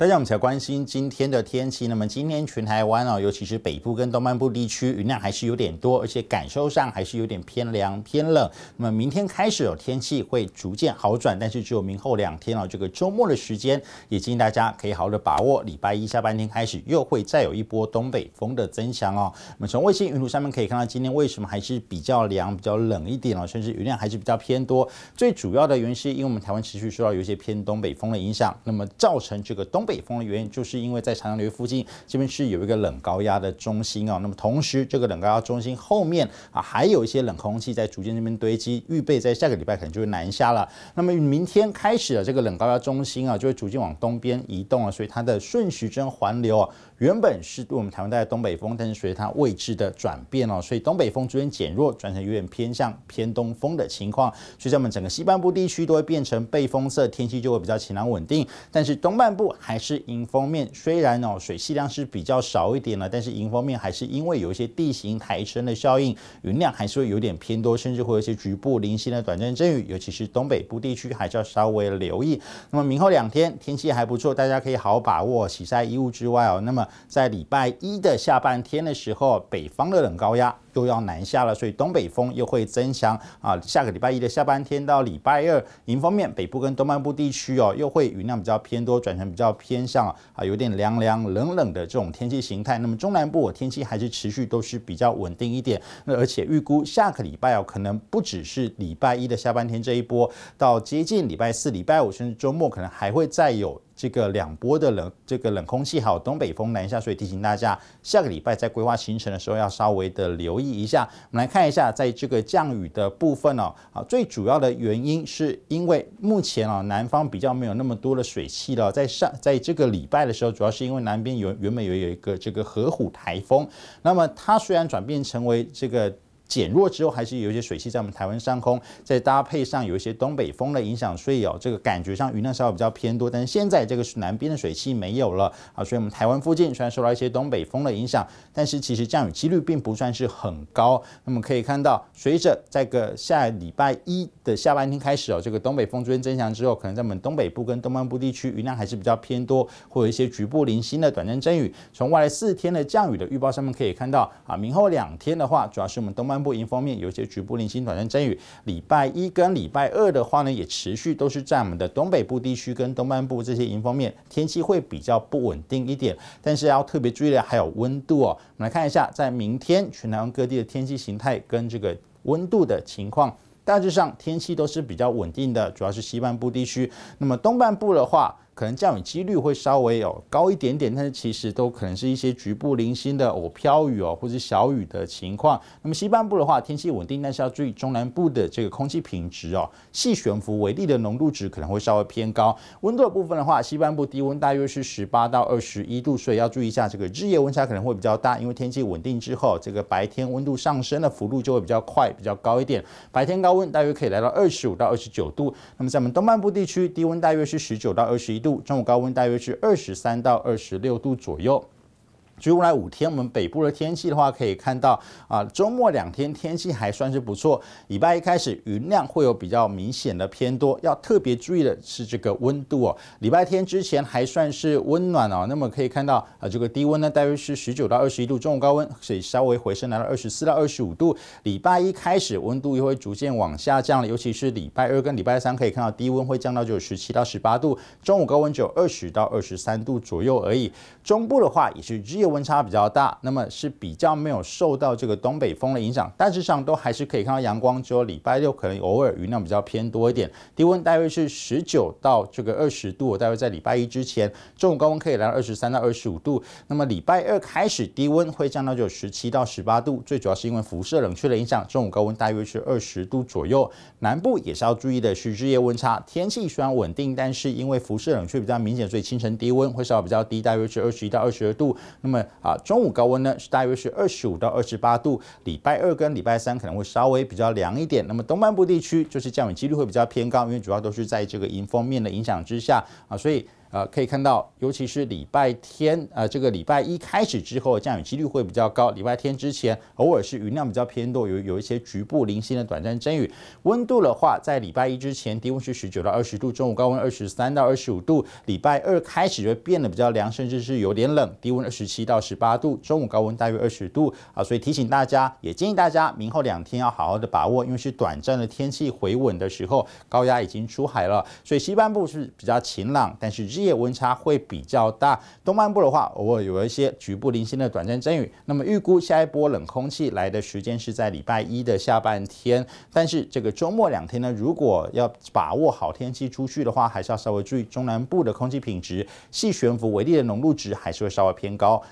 大家我们才关心今天的天气。那么今天全台湾哦，尤其是北部跟东半部地区，云量还是有点多，而且感受上还是有点偏凉偏冷。那么明天开始哦，天气会逐渐好转，但是只有明后两天哦，这个周末的时间，也建议大家可以好好的把握。礼拜一下半天开始，又会再有一波东北风的增强哦。我们从卫星云图上面可以看到，今天为什么还是比较凉、比较冷一点哦，甚至云量还是比较偏多。最主要的原因是因为我们台湾持续受到有一些偏东北风的影响，那么造成这个东。北风的原因就是因为在长江流域附近，这边是有一个冷高压的中心啊。那么同时，这个冷高压中心后面啊，还有一些冷空气在逐渐这边堆积，预备在下个礼拜可能就会南下了。那么明天开始了这个冷高压中心啊，就会逐渐往东边移动啊。所以它的顺时针环流啊，原本是对我们台湾带来东北风，但是随着它位置的转变哦，所以东北风逐渐减弱，转成有点偏向偏东风的情况。所以在我们整个西半部地区都会变成背风色，天气就会比较晴朗稳定。但是东半部还。是迎风面，虽然哦水气量是比较少一点了，但是迎风面还是因为有一些地形抬升的效应，云量还是会有点偏多，甚至会有一些局部零星的短暂阵雨，尤其是东北部地区还是要稍微留意。那么明后两天天气还不错，大家可以好好把握洗晒衣物之外哦，那么在礼拜一的下半天的时候，北方的冷高压。又要南下了，所以东北风又会增强啊！下个礼拜一的下半天到礼拜二，迎风面北部跟东南部地区哦，又会云量比较偏多，转成比较偏向啊，有点凉凉冷冷的这种天气形态。那么中南部天气还是持续都是比较稳定一点，而且预估下个礼拜哦，可能不只是礼拜一的下半天这一波，到接近礼拜四、礼拜五甚至周末，可能还会再有。这个两波的冷，这个冷空气好，东北风南下，所以提醒大家，下个礼拜在规划行程的时候要稍微的留意一下。我们来看一下，在这个降雨的部分呢，啊，最主要的原因是因为目前啊，南方比较没有那么多的水汽了。在上，在这个礼拜的时候，主要是因为南边原原本有有一个这个河虎台风，那么它虽然转变成为这个。减弱之后，还是有一些水汽在我们台湾上空，再搭配上有一些东北风的影响，所以哦，这个感觉上云量稍微比较偏多。但是现在这个是南边的水汽没有了啊，所以我们台湾附近虽然受到一些东北风的影响，但是其实降雨几率并不算是很高。那么可以看到，随着这个下礼拜一的下半天开始哦，这个东北风逐渐增强之后，可能在我们东北部跟东南部地区云量还是比较偏多，会有一些局部零星的短暂阵雨。从未来四天的降雨的预报上面可以看到啊，明后两天的话，主要是我们东半。部迎风面，有些局部零星短暂阵雨。礼拜一跟礼拜二的话呢，也持续都是在我们的东北部地区跟东半部这些迎风面，天气会比较不稳定一点。但是要特别注意的还有温度哦。我们来看一下，在明天全台湾各地的天气形态跟这个温度的情况，大致上天气都是比较稳定的，主要是西半部地区。那么东半部的话。可能降雨几率会稍微有高一点点，但是其实都可能是一些局部零星的偶飘雨哦，或是小雨的情况。那么西半部的话，天气稳定，但是要注意中南部的这个空气品质哦，细悬浮微粒的浓度值可能会稍微偏高。温度的部分的话，西半部低温大约是十八到二十一度，所以要注意一下这个日夜温差可能会比较大，因为天气稳定之后，这个白天温度上升的幅度就会比较快，比较高一点。白天高温大约可以来到二十五到二十九度。那么在我们东半部地区，低温大约是十九到二十一。度，中午高温大约是二十三到二十六度左右。接下来五天，我们北部的天气的话，可以看到啊，周末两天天气还算是不错。礼拜一开始，云量会有比较明显的偏多，要特别注意的是这个温度哦。礼拜天之前还算是温暖哦，那么可以看到啊，这个低温呢大约是十九到二十一度，中午高温所以稍微回升来到二十四到二十五度。礼拜一开始温度又会逐渐往下降了，尤其是礼拜二跟礼拜三，可以看到低温会降到九十七到十八度，中午高温只有二十到二十三度左右而已。中部的话也是只有。温差比较大，那么是比较没有受到这个东北风的影响，大致上都还是可以看到阳光，只有礼拜六可能偶尔云量比较偏多一点。低温大约是十九到这个二十度，大约在礼拜一之前，中午高温可以来到二十三到二十五度。那么礼拜二开始，低温会降到只有十七到十八度，最主要是因为辐射冷却的影响，中午高温大约是二十度左右。南部也是要注意的是日夜温差，天气虽然稳定，但是因为辐射冷却比较明显，所以清晨低温会稍微比较低，大约是二十一到二十二度。那么啊，中午高温呢是大约是二十五到二十八度，礼拜二跟礼拜三可能会稍微比较凉一点。那么东半部地区就是降雨几率会比较偏高，因为主要都是在这个迎风面的影响之下啊，所以。呃，可以看到，尤其是礼拜天，呃，这个礼拜一开始之后，降雨几率会比较高。礼拜天之前，偶尔是云量比较偏多，有有一些局部零星的短暂阵雨。温度的话，在礼拜一之前，低温是十九到二十度，中午高温二十三到二十五度。礼拜二开始就会变得比较凉，甚至是有点冷，低温二十七到十八度，中午高温大约二十度。啊，所以提醒大家，也建议大家明后两天要好好的把握，因为是短暂的天气回稳的时候，高压已经出海了，所以西半部是比较晴朗，但是日夜温差会比较大，东半部的话，偶尔有一些局部零星的短暂阵雨。那么预估下一波冷空气来的时间是在礼拜一的下半天，但是这个周末两天呢，如果要把握好天气出去的话，还是要稍微注意中南部的空气品质，细悬浮微粒的浓度值还是会稍微偏高。